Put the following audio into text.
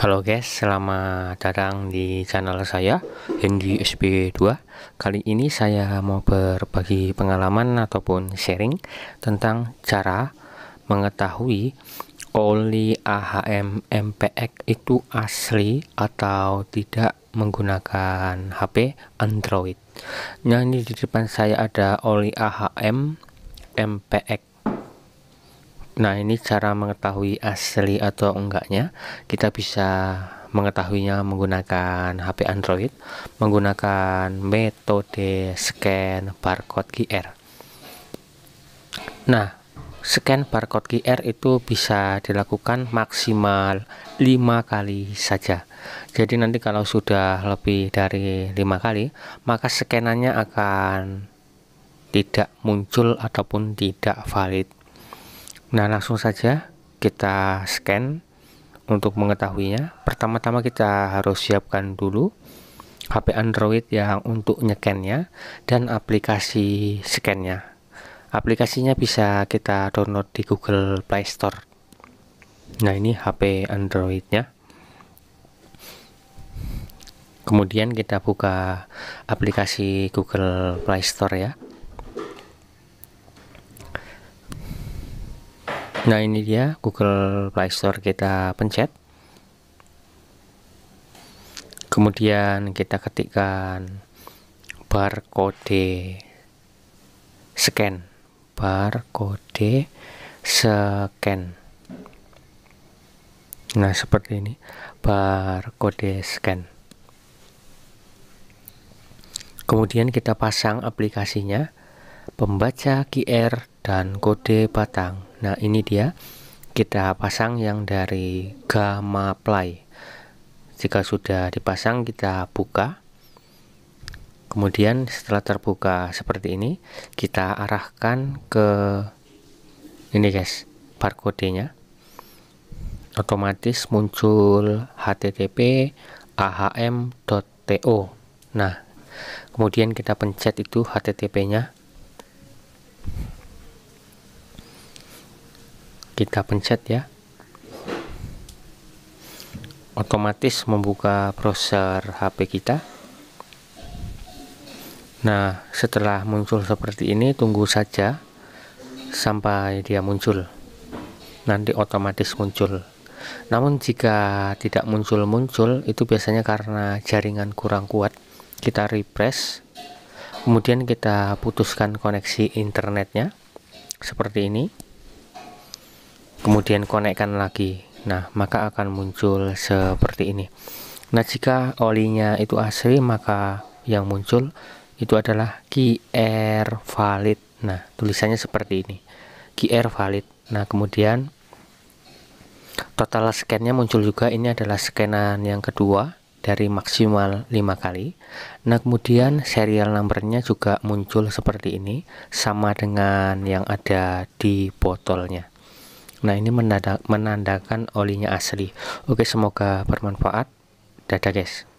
Halo guys, selamat datang di channel saya Hendy SP2 Kali ini saya mau berbagi pengalaman ataupun sharing Tentang cara mengetahui oli AHM MPX itu asli atau tidak menggunakan HP Android Nah ini di depan saya ada oli AHM MPX Nah, ini cara mengetahui asli atau enggaknya. Kita bisa mengetahuinya menggunakan HP Android, menggunakan metode scan barcode QR. Nah, scan barcode QR itu bisa dilakukan maksimal 5 kali saja. Jadi nanti kalau sudah lebih dari 5 kali, maka scanannya akan tidak muncul ataupun tidak valid. Nah, langsung saja kita scan untuk mengetahuinya. Pertama-tama kita harus siapkan dulu HP Android yang untuk nyekennya dan aplikasi scannya. Aplikasinya bisa kita download di Google Play Store. Nah, ini HP Androidnya. Kemudian kita buka aplikasi Google Play Store ya. Nah ini dia Google Play Store kita pencet. Kemudian kita ketikkan barcode scan, barcode scan. Nah, seperti ini barcode scan. Kemudian kita pasang aplikasinya, pembaca QR dan kode batang. Nah ini dia kita pasang yang dari gamma ply jika sudah dipasang kita buka kemudian setelah terbuka seperti ini kita arahkan ke ini guys barcode nya otomatis muncul http ahm.to nah kemudian kita pencet itu http nya kita pencet ya otomatis membuka browser HP kita nah setelah muncul seperti ini tunggu saja sampai dia muncul nanti otomatis muncul namun jika tidak muncul-muncul itu biasanya karena jaringan kurang kuat kita refresh kemudian kita putuskan koneksi internetnya seperti ini kemudian konekkan lagi nah maka akan muncul seperti ini nah jika olinya itu asli maka yang muncul itu adalah QR valid nah tulisannya seperti ini QR valid nah kemudian total scannya muncul juga ini adalah scanan yang kedua dari maksimal 5 kali nah kemudian serial numbernya juga muncul seperti ini sama dengan yang ada di botolnya Nah ini menandakan olinya asli Oke semoga bermanfaat Dadah guys